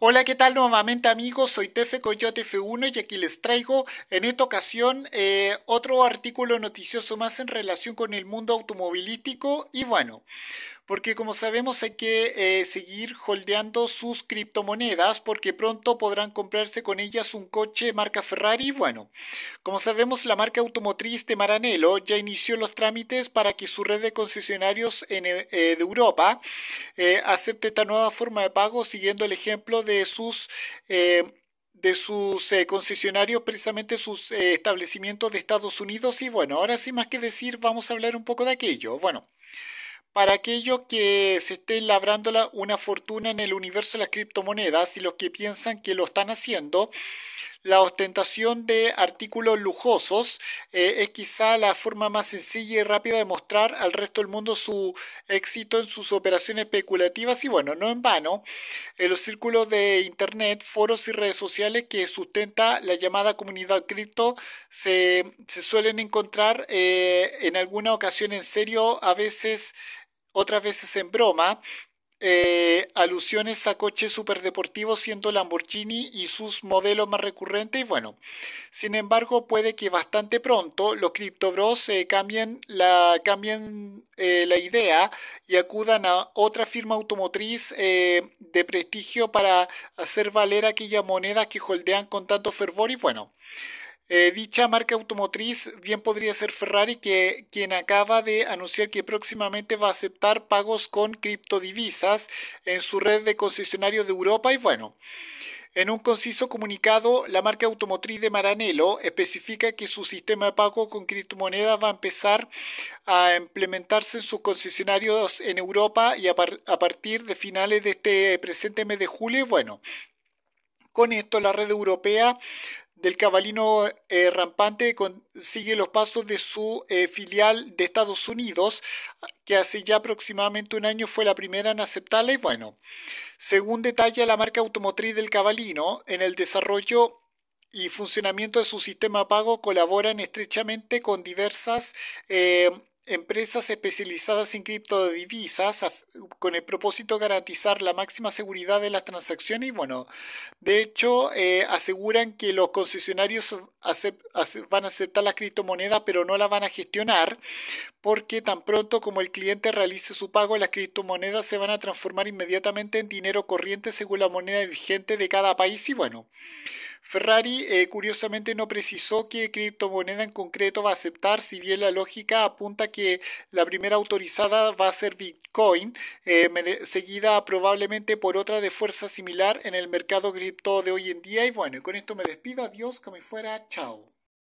Hola, ¿qué tal nuevamente amigos? Soy Tefe Coyote F1 y aquí les traigo en esta ocasión eh, otro artículo noticioso más en relación con el mundo automovilístico y bueno, porque como sabemos hay que eh, seguir holdeando sus criptomonedas porque pronto podrán comprarse con ellas un coche marca Ferrari. Bueno, como sabemos la marca automotriz de Maranello ya inició los trámites para que su red de concesionarios en, eh, eh, de Europa acepte esta nueva forma de pago siguiendo el ejemplo de sus de sus concesionarios, precisamente sus establecimientos de Estados Unidos. Y bueno, ahora sin más que decir, vamos a hablar un poco de aquello. Bueno, para aquellos que se estén labrando una fortuna en el universo de las criptomonedas y los que piensan que lo están haciendo, la ostentación de artículos lujosos eh, es quizá la forma más sencilla y rápida de mostrar al resto del mundo su éxito en sus operaciones especulativas y bueno, no en vano, en los círculos de internet, foros y redes sociales que sustenta la llamada comunidad cripto se, se suelen encontrar eh, en alguna ocasión en serio, a veces otras veces en broma, eh, alusiones a coches superdeportivos siendo Lamborghini y sus modelos más recurrentes. Y bueno, sin embargo, puede que bastante pronto los criptobros eh, cambien, la, eh, la idea y acudan a otra firma automotriz de prestigio para hacer valer aquellas monedas que holdean con tanto fervor. Y bueno, eh, dicha marca automotriz bien podría ser Ferrari, que, quien acaba de anunciar que próximamente va a aceptar pagos con criptodivisas en su red de concesionarios de Europa. Y bueno, en un conciso comunicado, la marca automotriz de Maranello especifica que su sistema de pago con criptomonedas va a empezar a implementarse en sus concesionarios en Europa y a, a partir de finales de este presente mes de julio. Y bueno, con esto, la red europea del cabalino eh, rampante sigue los pasos de su eh, filial de Estados Unidos, que hace ya aproximadamente un año fue la primera en aceptarla. Y bueno, según detalla la marca automotriz del cabalino, en el desarrollo y funcionamiento de su sistema pago colaboran estrechamente con diversas eh, empresas especializadas en criptodivisas con el propósito de garantizar la máxima seguridad de las transacciones y bueno, de hecho eh, aseguran que los concesionarios van a aceptar las criptomonedas pero no las van a gestionar porque tan pronto como el cliente realice su pago las criptomonedas se van a transformar inmediatamente en dinero corriente según la moneda vigente de cada país y bueno. Ferrari, eh, curiosamente, no precisó qué criptomoneda en concreto va a aceptar, si bien la lógica apunta que la primera autorizada va a ser Bitcoin, eh, seguida probablemente por otra de fuerza similar en el mercado cripto de hoy en día. Y bueno, con esto me despido. Adiós, que me fuera. Chao.